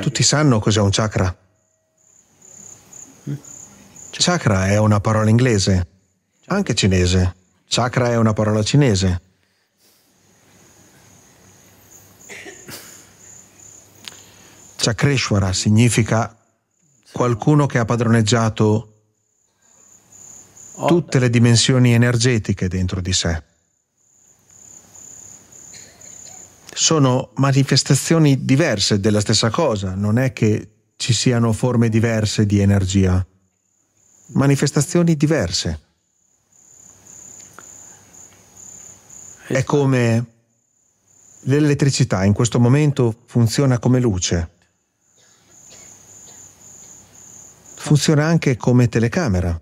Tutti sanno cos'è un chakra. Chakra è una parola inglese, anche cinese. Chakra è una parola cinese. Chakreshwara significa qualcuno che ha padroneggiato tutte le dimensioni energetiche dentro di sé. sono manifestazioni diverse della stessa cosa, non è che ci siano forme diverse di energia, manifestazioni diverse. È esatto. come l'elettricità in questo momento funziona come luce, funziona anche come telecamera,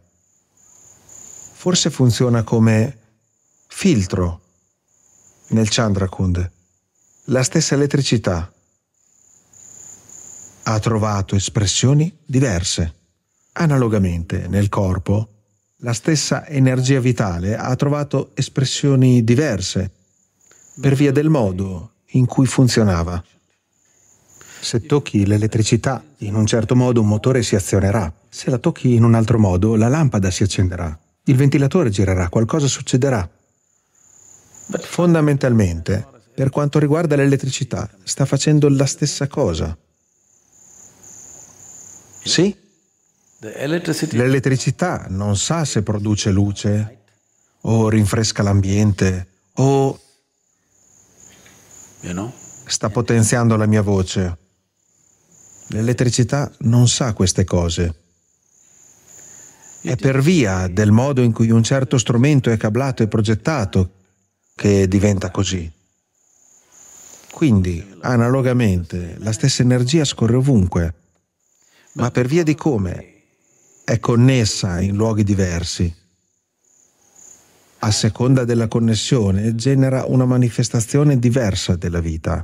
forse funziona come filtro nel Chandrakund la stessa elettricità ha trovato espressioni diverse. Analogamente, nel corpo, la stessa energia vitale ha trovato espressioni diverse per via del modo in cui funzionava. Se tocchi l'elettricità in un certo modo un motore si azionerà, se la tocchi in un altro modo la lampada si accenderà, il ventilatore girerà, qualcosa succederà. Fondamentalmente per quanto riguarda l'elettricità, sta facendo la stessa cosa. Sì? L'elettricità non sa se produce luce o rinfresca l'ambiente o... Sta potenziando la mia voce. L'elettricità non sa queste cose. È per via del modo in cui un certo strumento è cablato e progettato che diventa così. Quindi, analogamente, la stessa energia scorre ovunque, ma per via di come è connessa in luoghi diversi. A seconda della connessione genera una manifestazione diversa della vita.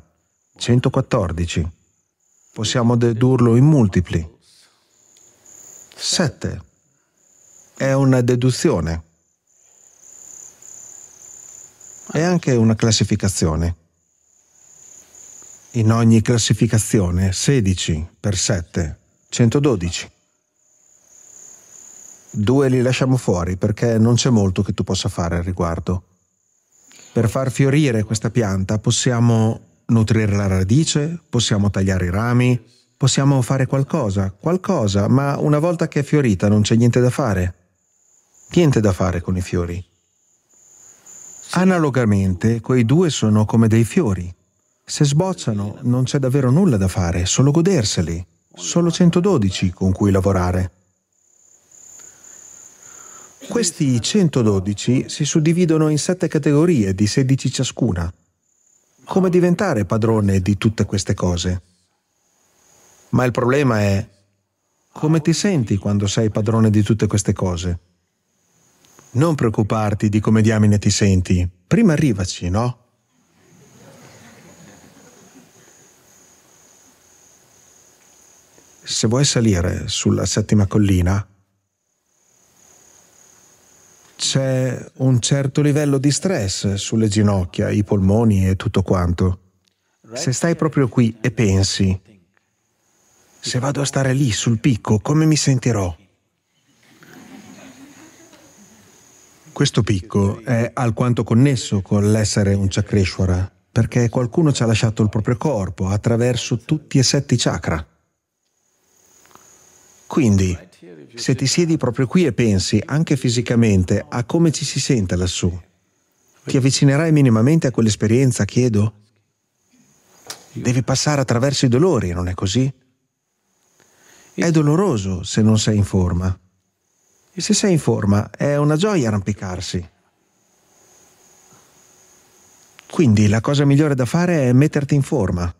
114. Possiamo dedurlo in multipli. 7. È una deduzione. È anche una classificazione in ogni classificazione 16 per 7, 112. Due li lasciamo fuori perché non c'è molto che tu possa fare al riguardo. Per far fiorire questa pianta possiamo nutrire la radice, possiamo tagliare i rami, possiamo fare qualcosa, qualcosa, ma una volta che è fiorita non c'è niente da fare. Niente da fare con i fiori. Analogamente, quei due sono come dei fiori. Se sbocciano, non c'è davvero nulla da fare, solo goderseli. Solo 112 con cui lavorare. Questi 112 si suddividono in sette categorie di 16 ciascuna. Come diventare padrone di tutte queste cose? Ma il problema è come ti senti quando sei padrone di tutte queste cose? Non preoccuparti di come diamine ti senti, prima arrivaci, no? se vuoi salire sulla settima collina, c'è un certo livello di stress sulle ginocchia, i polmoni e tutto quanto. Se stai proprio qui e pensi, se vado a stare lì sul picco, come mi sentirò? Questo picco è alquanto connesso con l'essere un Chakreshwara, perché qualcuno ci ha lasciato il proprio corpo attraverso tutti e sette i chakra. Quindi, se ti siedi proprio qui e pensi, anche fisicamente, a come ci si sente lassù, ti avvicinerai minimamente a quell'esperienza, chiedo? Devi passare attraverso i dolori, non è così? È doloroso se non sei in forma. E se sei in forma, è una gioia arrampicarsi. Quindi la cosa migliore da fare è metterti in forma,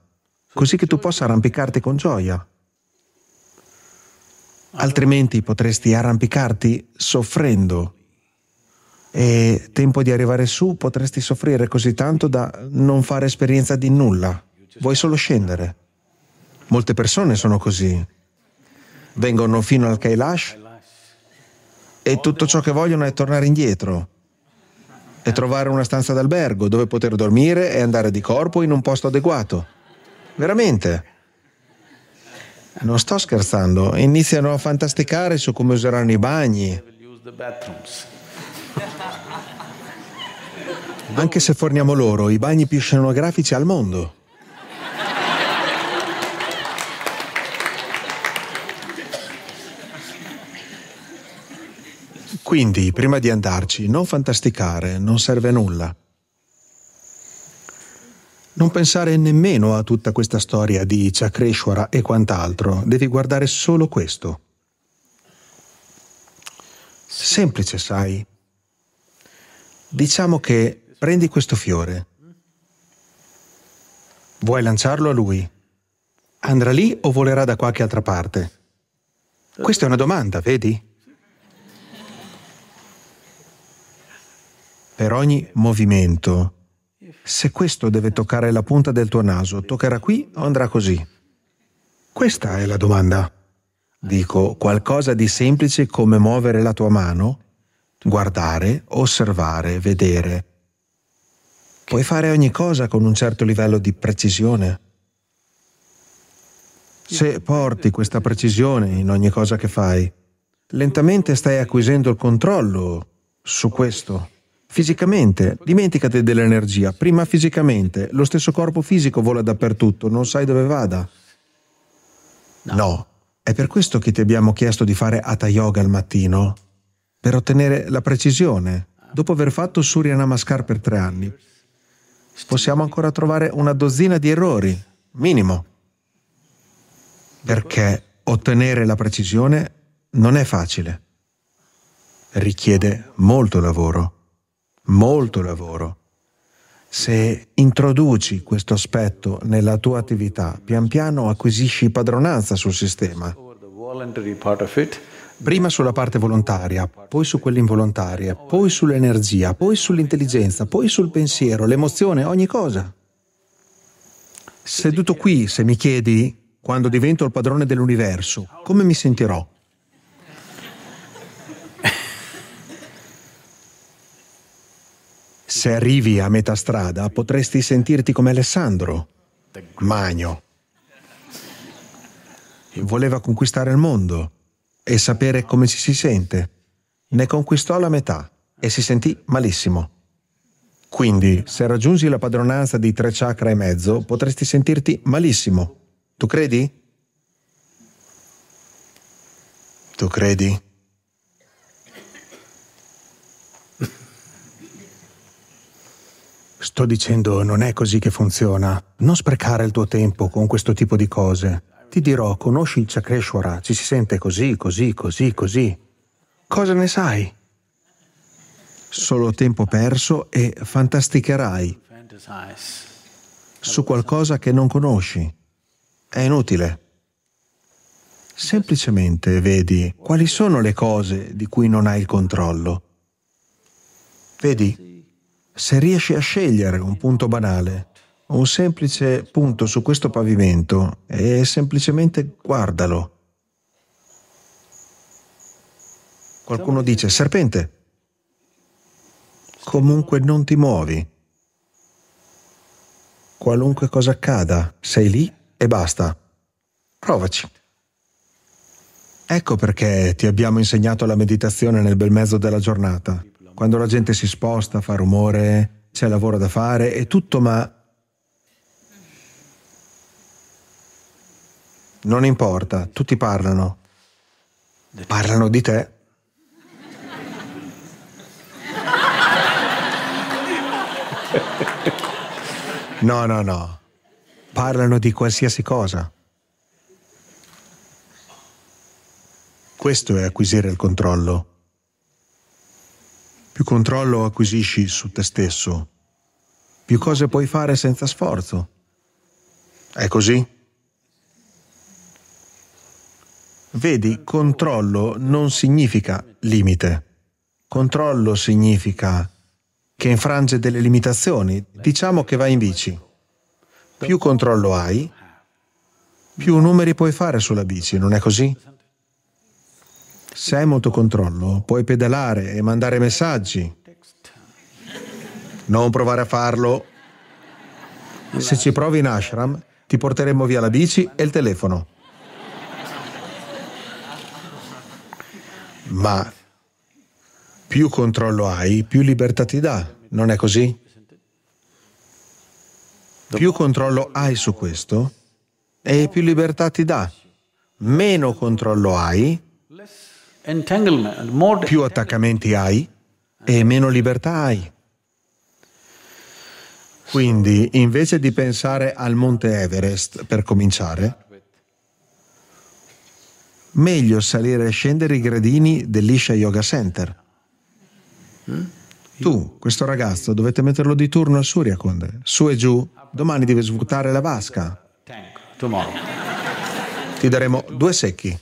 così che tu possa arrampicarti con gioia, altrimenti potresti arrampicarti soffrendo e tempo di arrivare su potresti soffrire così tanto da non fare esperienza di nulla, vuoi solo scendere. Molte persone sono così, vengono fino al Kailash e tutto ciò che vogliono è tornare indietro e trovare una stanza d'albergo dove poter dormire e andare di corpo in un posto adeguato. Veramente. Non sto scherzando, iniziano a fantasticare su come useranno i bagni. Anche se forniamo loro i bagni più scenografici al mondo. Quindi, prima di andarci, non fantasticare, non serve a nulla non pensare nemmeno a tutta questa storia di Chakreshwara e quant'altro, devi guardare solo questo. Semplice, sai. Diciamo che prendi questo fiore. Vuoi lanciarlo a lui? Andrà lì o volerà da qualche altra parte? Questa è una domanda, vedi? Per ogni movimento se questo deve toccare la punta del tuo naso, toccherà qui o andrà così? Questa è la domanda. Dico qualcosa di semplice come muovere la tua mano, guardare, osservare, vedere. Puoi fare ogni cosa con un certo livello di precisione. Se porti questa precisione in ogni cosa che fai, lentamente stai acquisendo il controllo su questo. Fisicamente, dimenticati dell'energia, prima fisicamente, lo stesso corpo fisico vola dappertutto, non sai dove vada. No, è per questo che ti abbiamo chiesto di fare Hatha Yoga al mattino, per ottenere la precisione. Dopo aver fatto Surya Namaskar per tre anni, possiamo ancora trovare una dozzina di errori, minimo. Perché ottenere la precisione non è facile. Richiede molto lavoro molto lavoro. Se introduci questo aspetto nella tua attività, pian piano acquisisci padronanza sul sistema. Prima sulla parte volontaria, poi su quella involontaria, poi sull'energia, poi sull'intelligenza, poi sul pensiero, l'emozione, ogni cosa. Seduto qui, se mi chiedi, quando divento il padrone dell'universo, come mi sentirò? Se arrivi a metà strada potresti sentirti come Alessandro, magno. Voleva conquistare il mondo e sapere come ci si sente. Ne conquistò la metà e si sentì malissimo. Quindi, se raggiungi la padronanza di tre chakra e mezzo, potresti sentirti malissimo. Tu credi? Tu credi? Sto dicendo non è così che funziona. Non sprecare il tuo tempo con questo tipo di cose. Ti dirò, conosci il Chakreshwara, ci si sente così, così, così, così. Cosa ne sai? Solo tempo perso e fantasticherai su qualcosa che non conosci. È inutile. Semplicemente vedi quali sono le cose di cui non hai il controllo. Vedi se riesci a scegliere un punto banale, un semplice punto su questo pavimento e semplicemente guardalo. Qualcuno dice, serpente, comunque non ti muovi. Qualunque cosa accada, sei lì e basta. Provaci. Ecco perché ti abbiamo insegnato la meditazione nel bel mezzo della giornata quando la gente si sposta, fa rumore, c'è lavoro da fare e tutto, ma non importa, tutti parlano. Parlano di te. No, no, no. Parlano di qualsiasi cosa. Questo è acquisire il controllo più controllo acquisisci su te stesso, più cose puoi fare senza sforzo. È così? Vedi, controllo non significa limite. Controllo significa che infrange delle limitazioni. Diciamo che vai in bici. Più controllo hai, più numeri puoi fare sulla bici, non è così? Se hai molto controllo, puoi pedalare e mandare messaggi. Non provare a farlo. Se ci provi in ashram, ti porteremo via la bici e il telefono. Ma più controllo hai, più libertà ti dà, non è così? Più controllo hai su questo e più libertà ti dà. Meno controllo hai più attaccamenti hai e meno libertà hai. Quindi, invece di pensare al Monte Everest per cominciare, meglio salire e scendere i gradini dell'Isha Yoga Center. Hmm? Tu, questo ragazzo, dovete metterlo di turno a Suryakonde, su e giù, domani devi svuotare la vasca. Ti daremo due secchi.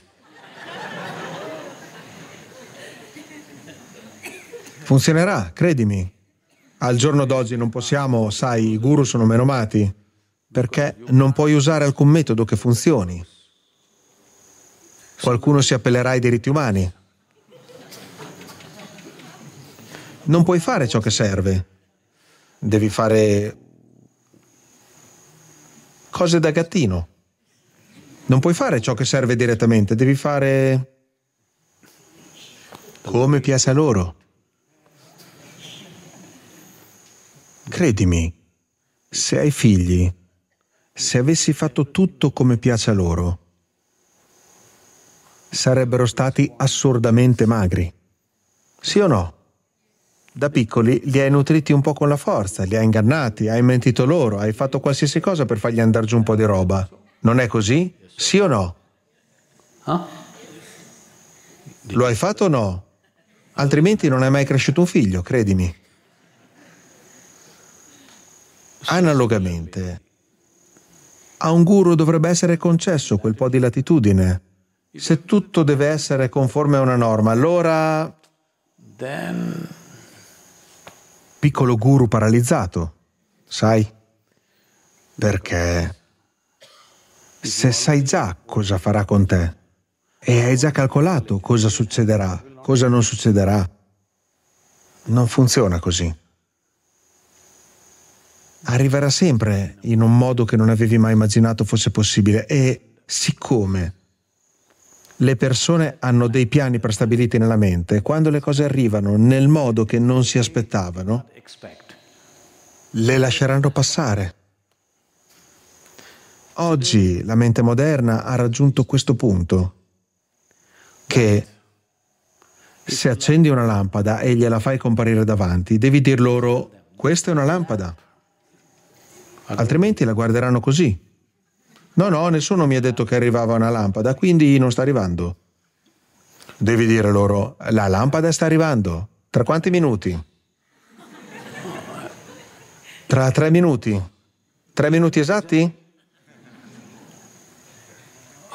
Funzionerà, credimi. Al giorno d'oggi non possiamo, sai, i guru sono meno menomati, perché non puoi usare alcun metodo che funzioni. Qualcuno si appellerà ai diritti umani. Non puoi fare ciò che serve. Devi fare cose da gattino. Non puoi fare ciò che serve direttamente, devi fare come piace a loro. Credimi, se hai figli, se avessi fatto tutto come piace a loro, sarebbero stati assurdamente magri. Sì o no? Da piccoli li hai nutriti un po' con la forza, li hai ingannati, hai mentito loro, hai fatto qualsiasi cosa per fargli andare giù un po' di roba. Non è così? Sì o no? Ah? Lo hai fatto o no? Altrimenti non hai mai cresciuto un figlio, credimi. Analogamente, a un guru dovrebbe essere concesso quel po' di latitudine. Se tutto deve essere conforme a una norma, allora... Piccolo guru paralizzato, sai? Perché se sai già cosa farà con te e hai già calcolato cosa succederà, cosa non succederà, non funziona così arriverà sempre in un modo che non avevi mai immaginato fosse possibile e siccome le persone hanno dei piani prestabiliti nella mente, quando le cose arrivano nel modo che non si aspettavano, le lasceranno passare. Oggi la mente moderna ha raggiunto questo punto, che se accendi una lampada e gliela fai comparire davanti, devi dir loro questa è una lampada altrimenti la guarderanno così. No, no, nessuno mi ha detto che arrivava una lampada, quindi non sta arrivando. Devi dire loro, la lampada sta arrivando. Tra quanti minuti? Tra tre minuti. Tre minuti esatti?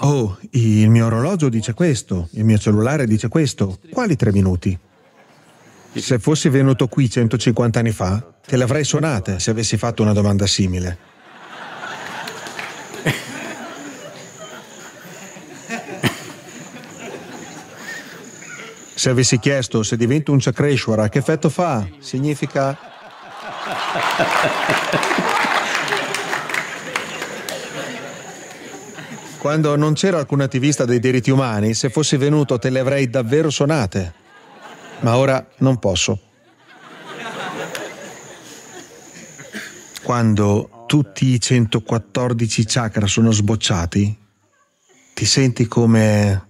Oh, il mio orologio dice questo, il mio cellulare dice questo. Quali tre minuti? Se fossi venuto qui 150 anni fa, te l'avrei suonata se avessi fatto una domanda simile. Se avessi chiesto se divento un Chakreshwara, che effetto fa? Significa... Quando non c'era alcun attivista dei diritti umani, se fossi venuto te le avrei davvero suonate ma ora non posso. Quando tutti i 114 chakra sono sbocciati, ti senti come